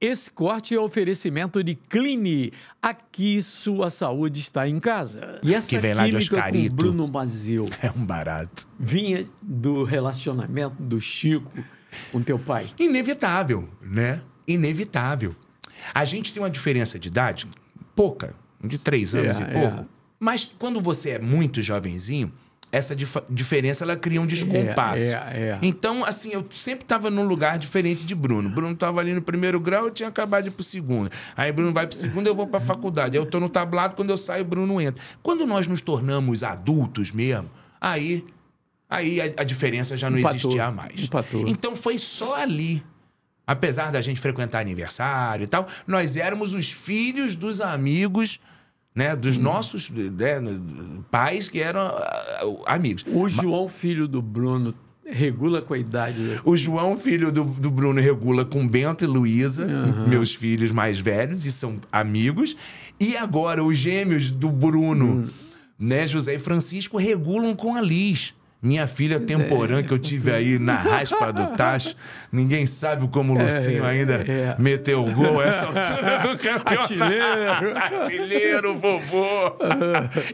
Esse corte é oferecimento de clini Aqui sua saúde está em casa. E essa que vem lá química lá com Bruno Mazeu. É um barato. Vinha do relacionamento do Chico com teu pai. Inevitável, né? Inevitável. A gente tem uma diferença de idade pouca, de três anos é, e pouco. É. Mas quando você é muito jovenzinho, essa dif diferença ela cria um é, descompasso. É, é, então, assim, eu sempre estava num lugar diferente de Bruno. Bruno estava ali no primeiro grau, eu tinha acabado de ir para o segundo. Aí Bruno vai para o segundo, eu vou para a faculdade. Eu estou no tablado, quando eu saio, Bruno entra. Quando nós nos tornamos adultos mesmo, aí, aí a, a diferença já não Empatou. existia mais. Empatou. Então, foi só ali apesar da gente frequentar aniversário e tal, nós éramos os filhos dos amigos né, dos hum. nossos né, pais que eram ah, ah, amigos. O João, filho do Bruno, regula com a idade. O João, filho do, do, Bruno, regula com Bento e Luísa, uhum. meus filhos mais velhos, e são amigos. E agora, os gêmeos do Bruno, hum. né, José e Francisco, regulam com a Liz. Minha filha temporã é. que eu tive aí na raspa do tacho, ninguém sabe como o é, Lucinho é, ainda é. meteu o gol essa é altura do campeonato. Artilheiro! Artilheiro, vovô!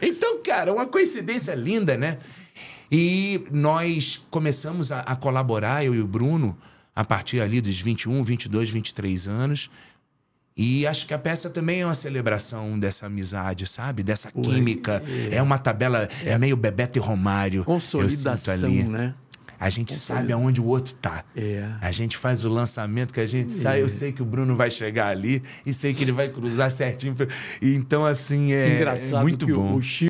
então, cara, uma coincidência linda, né? E nós começamos a, a colaborar, eu e o Bruno, a partir ali dos 21, 22, 23 anos. E acho que a peça também é uma celebração dessa amizade, sabe? Dessa química. É, é uma tabela, é. é, meio Bebeto e Romário. Consolidação, ali. né? A gente sabe aonde o outro tá. É. A gente faz o lançamento que a gente é. sai. Eu sei que o Bruno vai chegar ali e sei que ele vai cruzar certinho. Então, assim, é Engraçado muito bom. O,